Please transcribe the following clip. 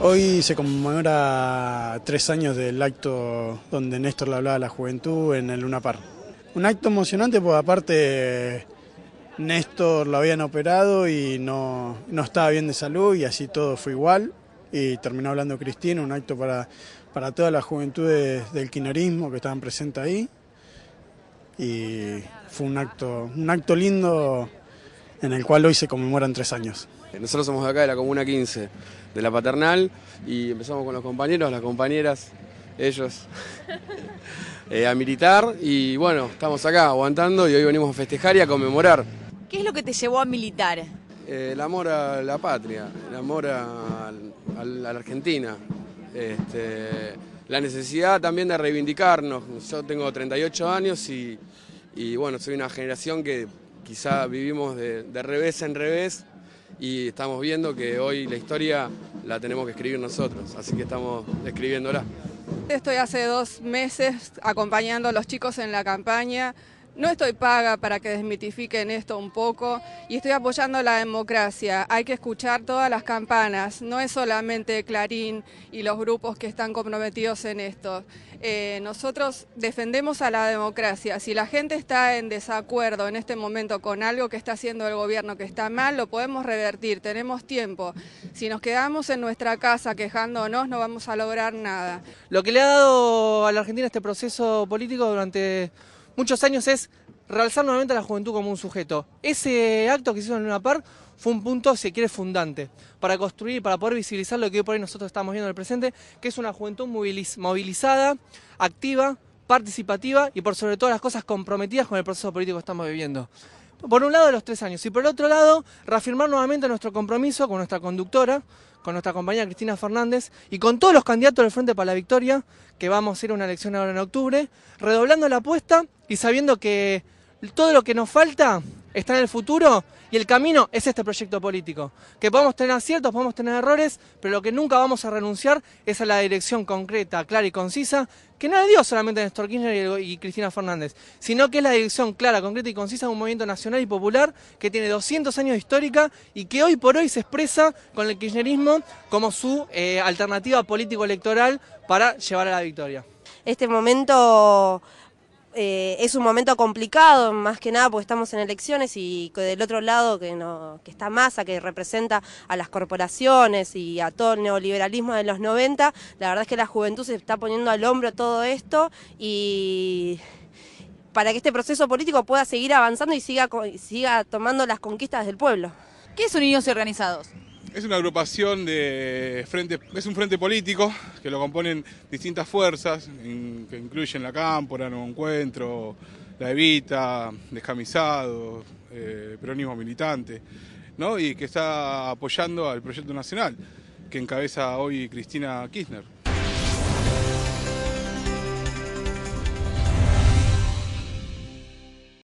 Hoy se conmemora tres años del acto donde Néstor le hablaba a la juventud en el Luna Par. Un acto emocionante porque aparte Néstor lo habían operado y no, estaba bien de salud y así todo fue igual. Y terminó hablando Cristina, un acto para, para todas las juventudes del quinerismo que estaban presentes ahí. Y fue un acto, un acto lindo en el cual hoy se conmemoran tres años. Eh, nosotros somos de acá de la Comuna 15, de la Paternal, y empezamos con los compañeros, las compañeras, ellos, eh, a militar, y bueno, estamos acá aguantando y hoy venimos a festejar y a conmemorar. ¿Qué es lo que te llevó a militar? Eh, el amor a la patria, el amor a, la Argentina, este, la necesidad también de reivindicarnos. Yo tengo 38 años y, bueno, soy una generación que quizá vivimos de revés en revés y estamos viendo que hoy la historia la tenemos que escribir nosotros, así que estamos escribiéndola. Estoy hace dos meses acompañando a los chicos en la campaña. No estoy paga para que desmitifiquen esto un poco y estoy apoyando la democracia. Hay que escuchar todas las campanas, no es solamente Clarín y los grupos que están comprometidos en esto. Eh, nosotros defendemos a la democracia. Si la gente está en desacuerdo en este momento con algo que está haciendo el gobierno que está mal, lo podemos revertir, tenemos tiempo. Si nos quedamos en nuestra casa quejándonos, no vamos a lograr nada. Lo que le ha dado a la Argentina este proceso político durante muchos años es realzar nuevamente a la juventud como un sujeto. Ese acto que se hizo en una par fue un punto, si quiere, fundante para construir, para poder visibilizar lo que hoy por hoy nosotros estamos viendo en el presente, que es una juventud movilizada, activa, participativa y por sobre todas las cosas comprometidas con el proceso político que estamos viviendo por un lado los tres años y por el otro lado reafirmar nuevamente nuestro compromiso con nuestra conductora, con nuestra compañera Cristina Fernández y con todos los candidatos del Frente para la Victoria, que vamos a ir a una elección ahora en octubre, redoblando la apuesta y sabiendo que todo lo que nos falta está en el futuro y el camino es este proyecto político. Que podemos tener aciertos, podemos tener errores, pero lo que nunca vamos a renunciar es a la dirección concreta, clara y concisa, que no le dio solamente Néstor Kirchner y, Cristina Fernández, sino que es la dirección clara, concreta y concisa de un movimiento nacional y popular que tiene 200 años de histórica y que hoy por hoy se expresa con el kirchnerismo como su eh, alternativa político-electoral para llevar a la victoria. Este momento eh, es un momento complicado, más que nada porque estamos en elecciones y del otro lado que, está Massa, que representa a las corporaciones y a todo el neoliberalismo de los 90, la verdad es que la juventud se está poniendo al hombro todo esto y para que este proceso político pueda seguir avanzando y siga, siga tomando las conquistas del pueblo. ¿Qué son niños organizados? Es una agrupación de frente, es un frente político que lo componen distintas fuerzas, que incluyen la Cámpora, Nuevo Encuentro, la Evita, descamisados, eh, Peronismo Militante, ¿no? y que está apoyando al proyecto nacional que encabeza hoy Cristina Kirchner.